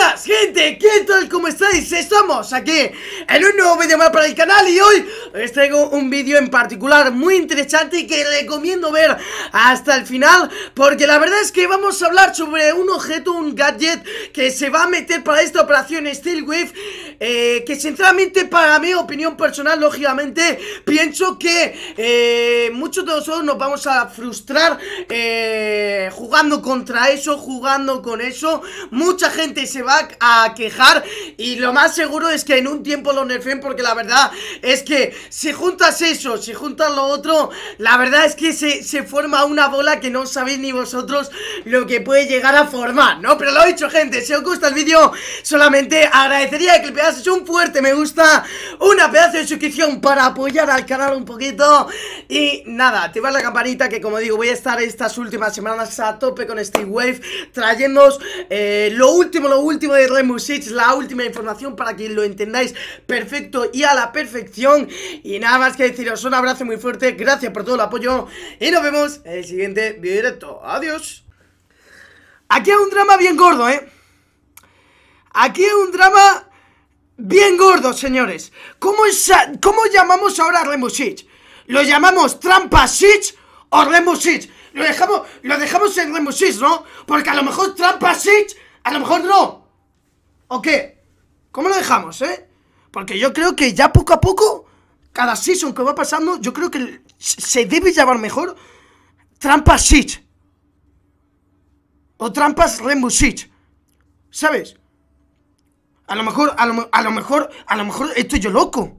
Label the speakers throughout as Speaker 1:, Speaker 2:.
Speaker 1: ¡Hola gente, ¿qué tal? ¿Cómo estáis? Estamos aquí en un nuevo vídeo más para el canal y hoy os traigo un vídeo en particular muy interesante que recomiendo ver hasta el final porque la verdad es que vamos a hablar sobre un objeto, un gadget que se va a meter para esta operación Wave eh, que sinceramente para mi opinión personal, lógicamente, pienso que eh, muchos de nosotros nos vamos a frustrar eh, jugando contra eso, jugando con eso. Mucha gente se va a quejar y lo más seguro es que en un tiempo lo nerfeen porque la verdad es que si juntas eso, si juntas lo otro, la verdad es que se, forma una bola que no sabéis ni vosotros lo que puede llegar a formar, ¿no? Pero lo he dicho, gente, si os gusta el vídeo, solamente agradecería que es un fuerte me gusta, una pedazo de suscripción para apoyar al canal un poquito y nada, activar la campanita que como digo voy a estar estas últimas semanas a tope con Steve Wave trayéndoos eh, lo último, lo último de Rainbow Six, la última información para que lo entendáis perfecto y a la perfección y nada más que deciros un abrazo muy fuerte, gracias por todo el apoyo y nos vemos en el siguiente video directo, adiós Aquí hay un drama bien gordo, ¿eh? Aquí hay un drama Bien gordo, señores. ¿Cómo, ¿Cómo llamamos ahora a Remusich? ¿Lo llamamos Sitch o Remusich? Lo dejamos, lo dejamos en Remusich, ¿no? Porque a lo mejor Sitch a lo mejor no. ¿O qué? ¿Cómo lo dejamos, eh? Porque yo creo que ya poco a poco, cada season que va pasando, yo creo que se debe llamar mejor Sitch O Trampas Remusich. ¿Sabes? A lo mejor, a lo, mejor, a lo mejor estoy yo loco.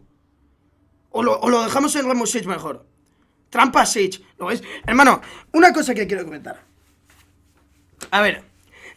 Speaker 1: O lo, dejamos en Rainbow Sage mejor. Trampa Sage, ¿lo ves? Hermano, una cosa que quiero comentar. A ver,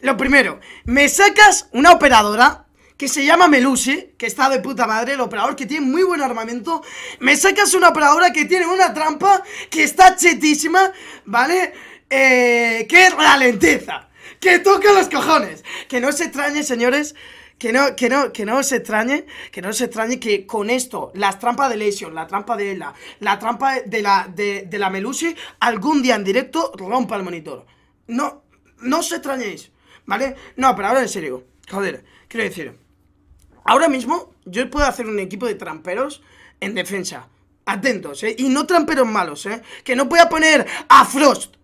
Speaker 1: lo primero, me sacas una operadora que se llama Melusi, que está de puta madre, el operador que tiene muy buen armamento. Me sacas una operadora que tiene una trampa que está chetísima, ¿vale? Eh, que es la lenteza, que toca los cojones. Que no se extrañe, señores, que no, que no, que no os extrañe, que no os extrañe que con esto, las trampas de Lesion, la trampa de la, la trampa de la, de, Melusi, algún día en directo rompa el monitor. No, no os extrañéis, ¿vale? No, pero ahora en serio, joder, quiero decir, ahora mismo yo puedo hacer un equipo de tramperos en defensa. Atentos, ¿eh? Y no tramperos malos, ¿eh? Que no voy a poner a Frost,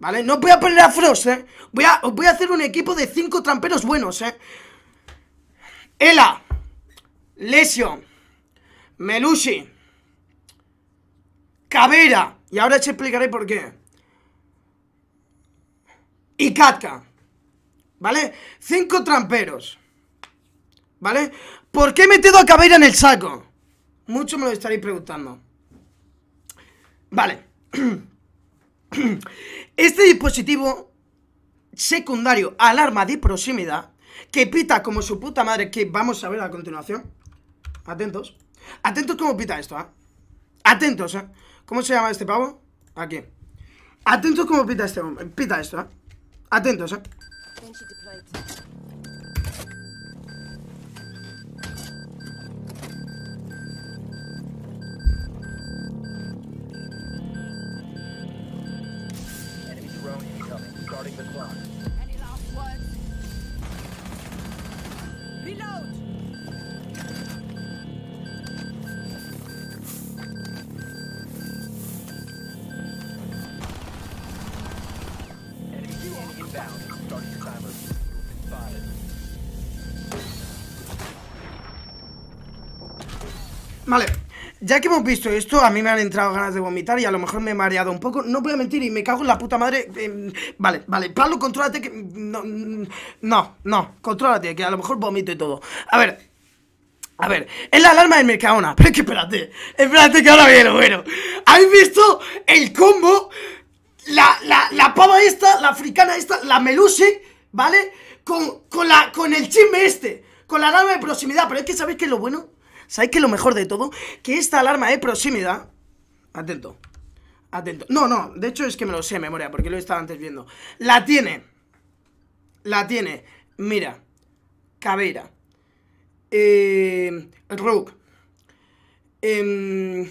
Speaker 1: ¿vale? No voy a poner a Frost, ¿eh? Voy a, voy a hacer un equipo de cinco tramperos buenos, ¿eh? Ela, Lesio, Melushi, Cabera, y ahora te explicaré por qué. Y Katka, ¿vale? Cinco tramperos, ¿vale? ¿Por qué he metido a cabera en el saco? Muchos me lo estaréis preguntando. Vale. Este dispositivo secundario alarma de proximidad que pita como su puta madre, que vamos a ver a continuación. Atentos. Atentos como pita esto, ¿eh? Atentos, ¿eh? ¿Cómo se llama este pavo? Aquí. Atentos como pita este Pita esto, ¿eh? Atentos, ¿eh? Vale, ya que hemos visto esto, a mí me han entrado ganas de vomitar y a lo mejor me he mareado un poco. No voy a mentir y me cago en la puta madre. Em, vale, vale, Pablo, contrólate que... No, no, no, contrólate, que a lo mejor vomito y todo. A ver, a ver, es la alarma del Mercadona. Pero es que espérate, espérate que ahora viene bueno. ¿Habéis visto el combo? La, la, la pava esta, la africana esta, la meluse, ¿vale? Con, con, la, con el chisme este, con la alarma de proximidad. Pero es que ¿sabéis que es lo bueno? ¿Sabéis que lo mejor de todo? Que esta alarma de proximidad... Atento. Atento. No, no, de hecho es que me lo sé de memoria, porque lo he estado antes viendo. La tiene. La tiene. Mira. Caveira. Eh, Rook. Eh, em,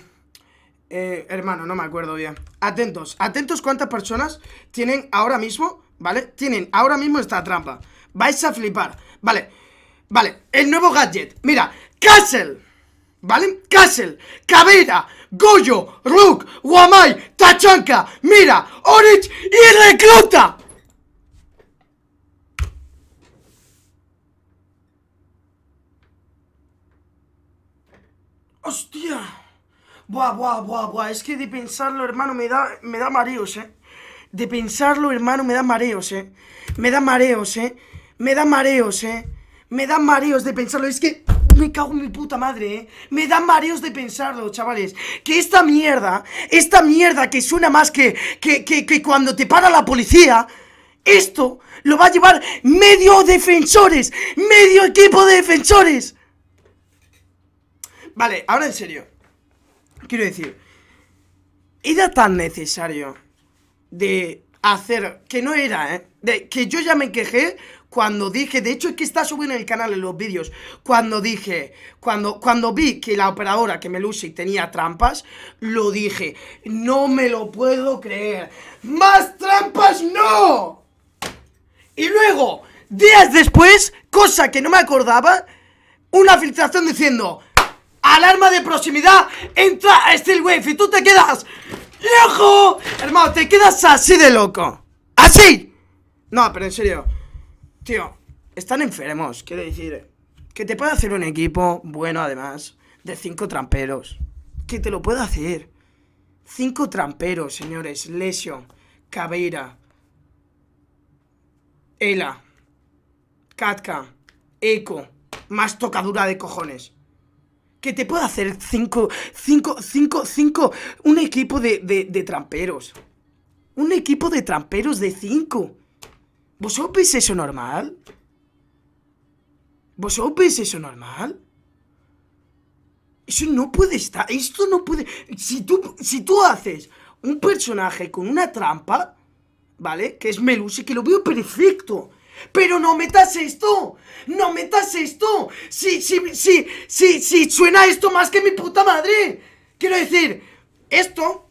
Speaker 1: eh, hermano, no me acuerdo bien. Atentos, atentos cuántas personas tienen ahora mismo, ¿vale? Tienen ahora mismo esta trampa. Vais a flipar. Vale, vale. El nuevo gadget. Mira, Castle. ¿Vale? Castle, Cabela, Goyo, Rook, Guamay, Tachanka, Mira, Orich y Recluta. ¡Hostia! Buah, buah, buah, buah. Es que de pensarlo, hermano, me da, me da mareos, ¿eh? De pensarlo, hermano, me da mareos, ¿eh? Me da mareos, ¿eh? Me da mareos, ¿eh? Me da mareos de pensarlo. Es que... Me cago en mi puta madre, ¿eh? Me dan mareos de pensarlo, chavales. Que esta mierda, esta mierda que suena más que, que, que, que cuando te para la policía, esto lo va a llevar medio defensores, medio equipo de defensores. Vale, ahora en serio. Quiero decir, era tan necesario de hacer, que no era, ¿eh? De, que yo ya me quejé cuando dije, de hecho es que está subiendo en el canal en los vídeos, cuando dije, cuando, cuando vi que la operadora que me luce tenía trampas, lo dije, no me lo puedo creer, más trampas no. Y luego, días después, cosa que no me acordaba, una filtración diciendo, alarma de proximidad, entra a Steelwave y tú te quedas loco, hermano, te quedas así de loco, así. No, pero en serio están enfermos, quiero decir. Que te puede hacer un equipo bueno, además, de cinco tramperos. Que te lo puedo hacer. Cinco tramperos, señores. Lesion, Cabeira, Ela, Katka, Eco, más tocadura de cojones. Que te puedo hacer cinco, cinco, cinco, cinco, un equipo de, de, de tramperos. Un equipo de tramperos de cinco. ¿Vosotros eso normal? ¿Vosotros eso normal? Eso no puede estar. Esto no puede. Si tú, si tú haces un personaje con una trampa, ¿vale? Que es Melusi, que lo veo perfecto. Pero no metas esto, no metas esto. Si, si, si, si, si suena esto más que mi puta madre. Quiero decir, esto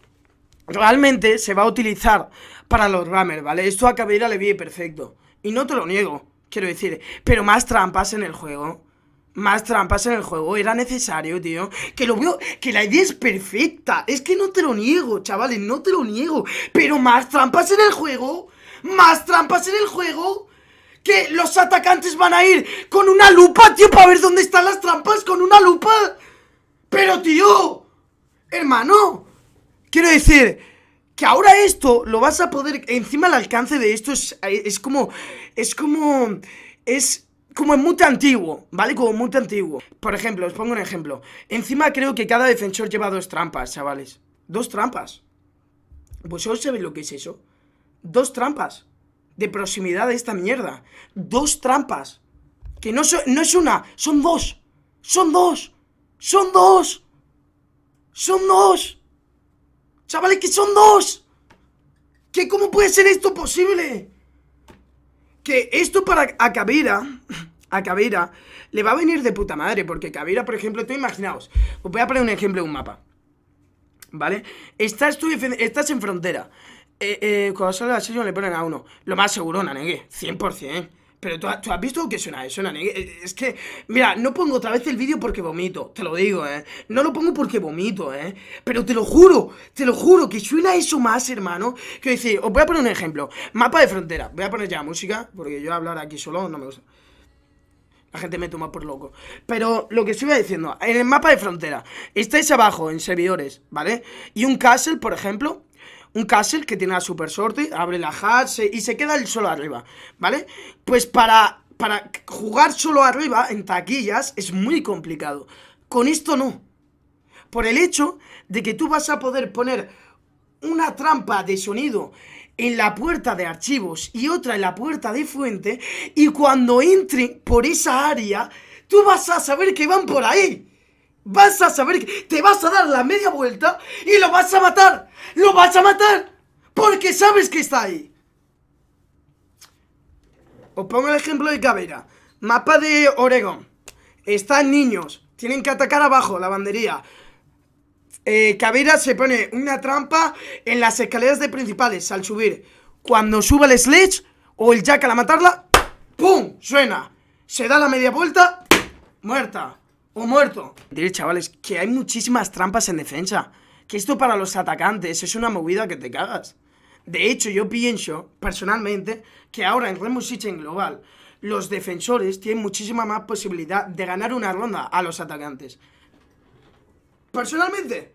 Speaker 1: realmente se va a utilizar para los rammers, ¿vale? Esto a Cabrera le viene perfecto. Y no te lo niego, quiero decir. Pero más trampas en el juego. Más trampas en el juego. Era necesario, tío. Que lo veo, que la idea es perfecta. Es que no te lo niego, chavales, no te lo niego. Pero más trampas en el juego. Más trampas en el juego. Que los atacantes van a ir con una lupa, tío, para ver dónde están las trampas con una lupa. Pero, tío. Hermano, Quiero decir que ahora esto lo vas a poder. Encima el alcance de esto es, como. Es como. Es como en mute antiguo, ¿vale? Como mute antiguo. Por ejemplo, os pongo un ejemplo. Encima creo que cada defensor lleva dos trampas, chavales. Dos trampas. ¿Vosotros sabéis lo que es eso? Dos trampas. De proximidad de esta mierda. Dos trampas. Que no, no es una, son dos. Son dos. Son dos. Son dos. ¡Chavales, que son dos! ¿Qué, cómo puede ser esto posible? Que esto para a Kavira, a Kabira, le va a venir de puta madre, porque Kavira, por ejemplo, tú imaginaos, os voy a poner un ejemplo de un mapa, ¿vale? Estás, estás en frontera, eh, eh, cuando sale la sesión le ponen a uno, lo más seguro, Nanegue, 100%, pero ¿tú, has visto que suena eso, eh, eh, Es que, mira, no pongo otra vez el vídeo porque vomito, te lo digo, ¿eh? No lo pongo porque vomito, ¿eh? Pero te lo juro, te lo juro, que suena eso más, hermano. Que decir, os voy a poner un ejemplo. Mapa de frontera. Voy a poner ya música, porque yo hablar aquí solo no me gusta. La gente me toma por loco. Pero lo que estoy diciendo, en el mapa de frontera, estáis abajo en servidores, ¿vale? Y un castle, por ejemplo, un castle que tiene la super sorte, abre la hatch y se queda el solo arriba, ¿vale? Pues para, para jugar solo arriba en taquillas es muy complicado. Con esto no. Por el hecho de que tú vas a poder poner una trampa de sonido en la puerta de archivos y otra en la puerta de fuente y cuando entren por esa área, tú vas a saber que van por ahí. Vas a saber que te vas a dar la media vuelta y lo vas a matar. Lo vas a matar. Porque sabes que está ahí. Os pongo el ejemplo de Caveira. Mapa de Oregon Están niños. Tienen que atacar abajo, la bandería. Eh, se pone una trampa en las escaleras de principales al subir. Cuando suba el sledge o el jack a la matarla, ¡pum! Suena. Se da la media vuelta, muerta muerto. Diré, chavales, que hay muchísimas trampas en defensa. Que esto para los atacantes es una movida que te cagas. De hecho, yo pienso, personalmente, que ahora en remusich en global, los defensores tienen muchísima más posibilidad de ganar una ronda a los atacantes. Personalmente,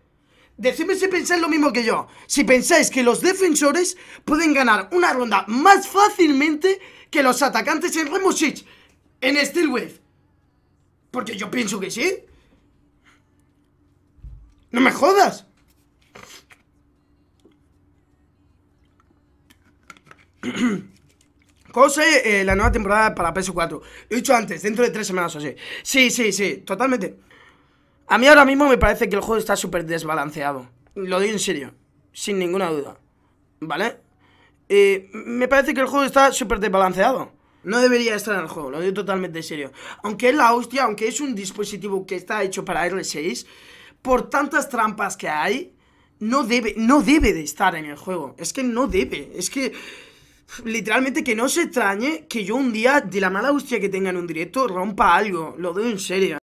Speaker 1: decidme si pensáis lo mismo que yo. Si pensáis que los defensores pueden ganar una ronda más fácilmente que los atacantes en remo en en Steelwave. Porque yo pienso que sí. No me jodas. Cose eh, la nueva temporada para PS4. He dicho antes, dentro de tres semanas o así. Sí, sí, sí, totalmente. A mí ahora mismo me parece que el juego está súper desbalanceado. Lo digo en serio, sin ninguna duda. ¿Vale? Eh, me parece que el juego está súper desbalanceado. No debería estar en el juego, lo digo totalmente en serio. Aunque es la hostia, aunque es un dispositivo que está hecho para R6, por tantas trampas que hay, no debe, no debe de estar en el juego. Es que no debe, es que... Literalmente que no se extrañe que yo un día, de la mala hostia que tenga en un directo, rompa algo. Lo digo en serio.